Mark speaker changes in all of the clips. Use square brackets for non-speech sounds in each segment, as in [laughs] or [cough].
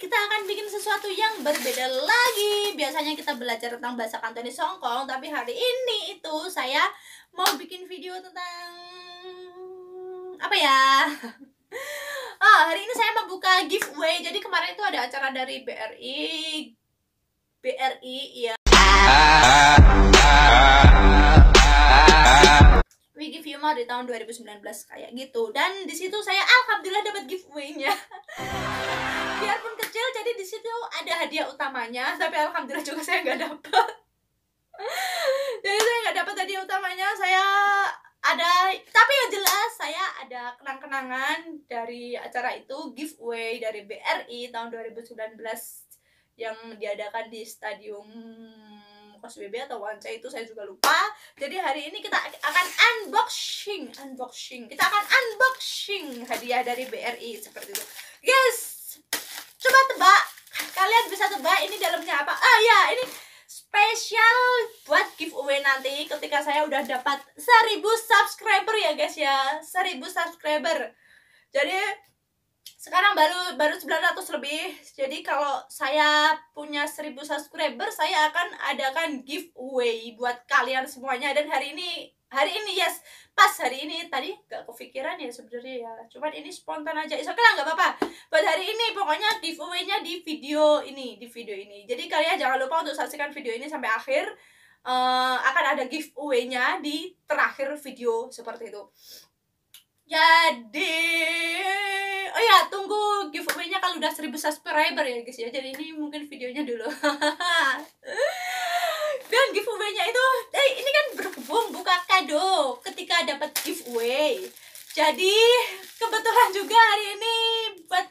Speaker 1: kita akan bikin sesuatu yang berbeda lagi. Biasanya kita belajar tentang bahasa Kantonis Hongkong, tapi hari ini itu saya mau bikin video tentang apa ya? [laughs] Oh, hari ini saya mau buka giveaway. Jadi kemarin itu ada acara dari BRI BRI ya. Ah, ah, ah, we give you more di tahun 2019 kayak gitu dan di situ saya alhamdulillah dapat giveaway-nya [laughs] biarpun kecil jadi di situ ada hadiah utamanya tapi alhamdulillah juga saya nggak dapat [laughs] jadi saya nggak dapat hadiah utamanya saya ada tapi yang jelas saya ada kenang-kenangan dari acara itu giveaway dari BRI tahun 2019 yang diadakan di stadium pas BB atau Wanca itu saya juga lupa. Jadi hari ini kita akan unboxing, unboxing. Kita akan unboxing hadiah dari BRI seperti itu. Guys, coba tebak. Kalian bisa tebak ini dalamnya apa? Ah ya, ini spesial buat giveaway nanti ketika saya udah dapat 1000 subscriber ya guys ya. 1000 subscriber. Jadi sekarang baru baru 900 lebih jadi kalau saya punya 1000 subscriber saya akan adakan giveaway buat kalian semuanya dan hari ini hari ini yes pas hari ini tadi gak kepikiran ya sebenarnya ya cuman ini spontan aja oke okay lah nggak apa-apa buat hari ini pokoknya giveaway-nya di video ini di video ini jadi kalian jangan lupa untuk saksikan video ini sampai akhir uh, akan ada giveaway-nya di terakhir video seperti itu jadi oh ya tunggu giveaway-nya kalau udah 1000 subscriber ya guys ya jadi ini mungkin videonya dulu [laughs] dan giveaway-nya itu eh, ini kan berhubung buka kado ketika dapat giveaway jadi kebetulan juga hari ini buat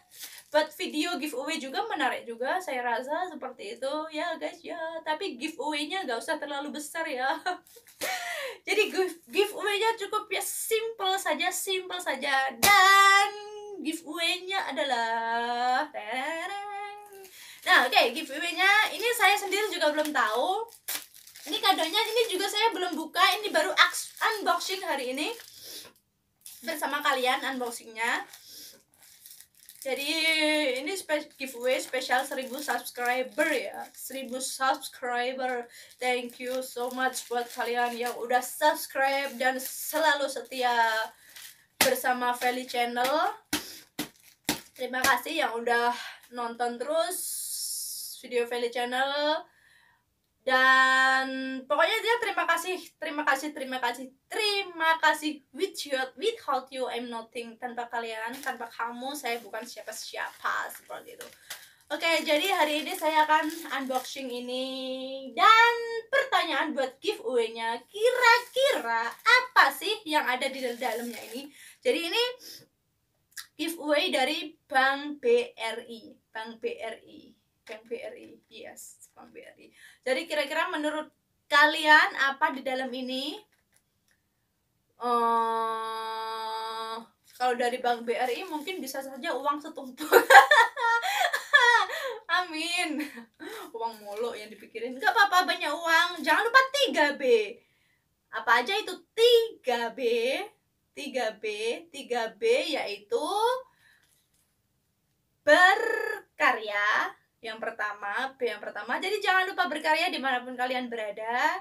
Speaker 1: buat video giveaway juga menarik juga saya rasa seperti itu ya guys ya tapi giveaway-nya gak usah terlalu besar ya [laughs] jadi giveaway-nya cukup ya simple saja simple saja dan giveaway-nya adalah nah oke okay, giveaway-nya ini saya sendiri juga belum tahu ini kadonya ini juga saya belum buka ini baru unboxing hari ini bersama kalian unboxingnya jadi ini spe giveaway spesial 1000 subscriber ya 1000 subscriber thank you so much buat kalian yang udah subscribe dan selalu setia bersama Feli channel terima kasih yang udah nonton terus video Feli channel dan pokoknya dia terima kasih terima kasih terima kasih terima kasih with without without you I'm nothing tanpa kalian tanpa kamu saya bukan siapa siapa seperti itu oke okay, jadi hari ini saya akan unboxing ini dan pertanyaan buat giveaway-nya kira-kira apa sih yang ada di dalamnya ini jadi ini giveaway dari Bank BRI Bank BRI Bank BRI yes Bank BRI jadi kira-kira menurut kalian apa di dalam ini uh, kalau dari Bank BRI mungkin bisa saja uang setumpuk [laughs] amin uang mulu yang dipikirin nggak apa-apa banyak uang jangan lupa 3B apa aja itu 3B 3B 3B yaitu berkarya yang pertama, B yang pertama. Jadi jangan lupa berkarya dimanapun kalian berada.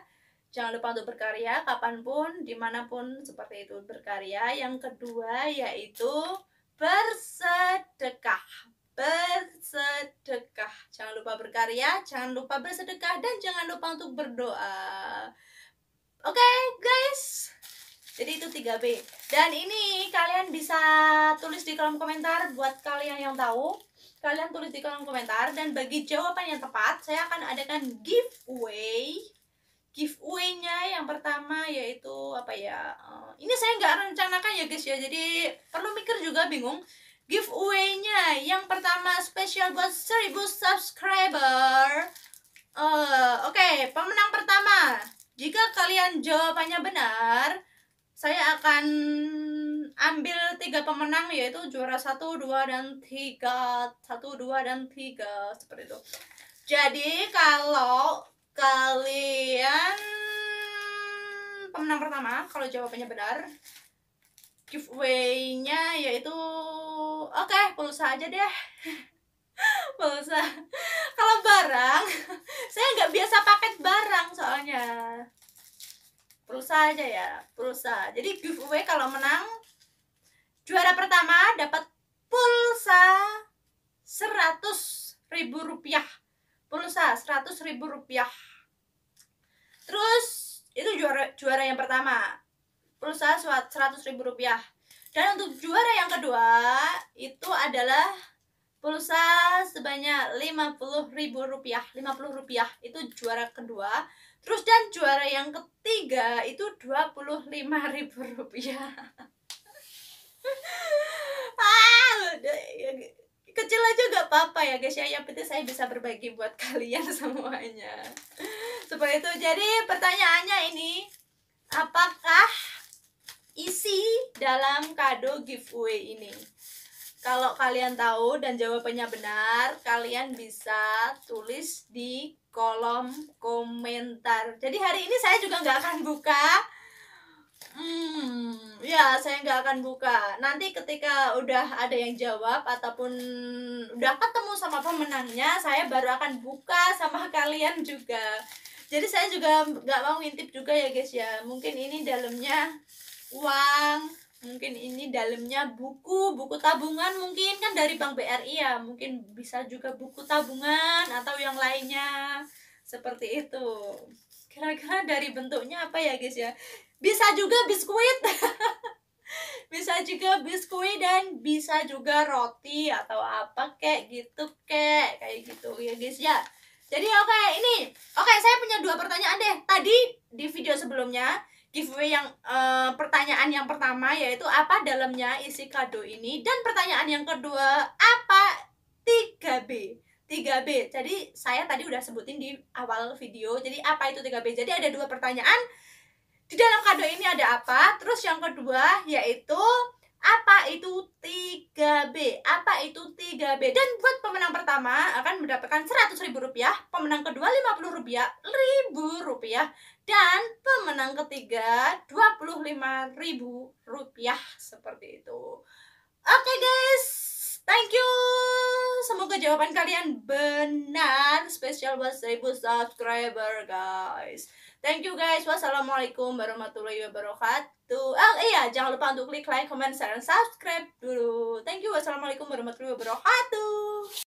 Speaker 1: Jangan lupa untuk berkarya kapanpun, dimanapun seperti itu berkarya. Yang kedua yaitu bersedekah. Bersedekah. Jangan lupa berkarya, jangan lupa bersedekah, dan jangan lupa untuk berdoa. Oke okay, guys, jadi itu 3B. Dan ini kalian bisa tulis di kolom komentar buat kalian yang tahu Kalian tulis di kolom komentar dan bagi jawaban yang tepat saya akan adakan giveaway. Giveaway-nya yang pertama yaitu apa ya? Eh, ini saya nggak rencanakan ya guys ya. Jadi perlu mikir juga bingung. Giveaway-nya yang pertama spesial buat 1000 subscriber. Uh, Oke, okay, pemenang pertama. Jika kalian jawabannya benar, saya akan ambil tiga pemenang yaitu juara satu dua dan tiga satu dua dan tiga seperti itu jadi kalau kalian pemenang pertama kalau jawabannya benar giveaway-nya yaitu oke okay, pulsa aja deh [laughs] pulsa kalau barang [laughs] saya nggak biasa paket barang soalnya pulsa aja ya pulsa jadi giveaway kalau menang Juara pertama dapat pulsa seratus ribu rupiah. Pulsa seratus ribu rupiah. Terus itu juara juara yang pertama. Pulsa seratus ribu rupiah. Dan untuk juara yang kedua itu adalah pulsa sebanyak puluh ribu rupiah. 50 rupiah itu juara kedua. Terus dan juara yang ketiga itu lima ribu rupiah. [laughs] [laughs] ah, ya, kecil aja gak apa-apa ya guys ya yang penting saya bisa berbagi buat [laughs] kalian semuanya seperti itu jadi pertanyaannya ini apakah isi dalam kado giveaway ini kalau kalian tahu dan jawabannya benar kalian bisa tulis di kolom komentar jadi hari ini saya juga nggak akan buka Hmm, ya saya nggak akan buka. Nanti ketika udah ada yang jawab ataupun udah ketemu sama pemenangnya, saya baru akan buka sama [laughs] kalian juga. Jadi saya juga nggak mau ngintip juga ya guys ya. Mungkin ini dalamnya uang, mungkin ini dalamnya buku, buku tabungan mungkin kan dari Bank BRI ya. Mungkin bisa juga buku tabungan atau yang lainnya seperti itu kira-kira dari bentuknya apa ya guys ya bisa juga biskuit [laughs] bisa juga biskuit dan bisa juga roti atau apa kayak gitu kek kayak gitu ya guys ya jadi oke okay, ini oke okay, saya punya dua pertanyaan deh tadi di video sebelumnya giveaway yang uh, pertanyaan yang pertama yaitu apa dalamnya isi kado ini dan pertanyaan yang kedua apa 3B 3B. Jadi saya tadi udah sebutin di awal video. Jadi apa itu 3B? Jadi ada dua pertanyaan. Di dalam kado ini ada apa? Terus yang kedua yaitu apa itu 3B? Apa itu 3B? Dan buat pemenang pertama akan mendapatkan Rp100.000, pemenang kedua Rp50.000, Ribu rupiah dan pemenang ketiga Rp25.000 seperti itu. Oke okay guys, Thank you. Semoga jawaban kalian benar. Special buat 1000 subscriber, guys. Thank you guys. Wassalamualaikum warahmatullahi wabarakatuh. Oh iya, jangan lupa untuk klik like, comment, share, dan subscribe dulu. Thank you. Wassalamualaikum warahmatullahi wabarakatuh.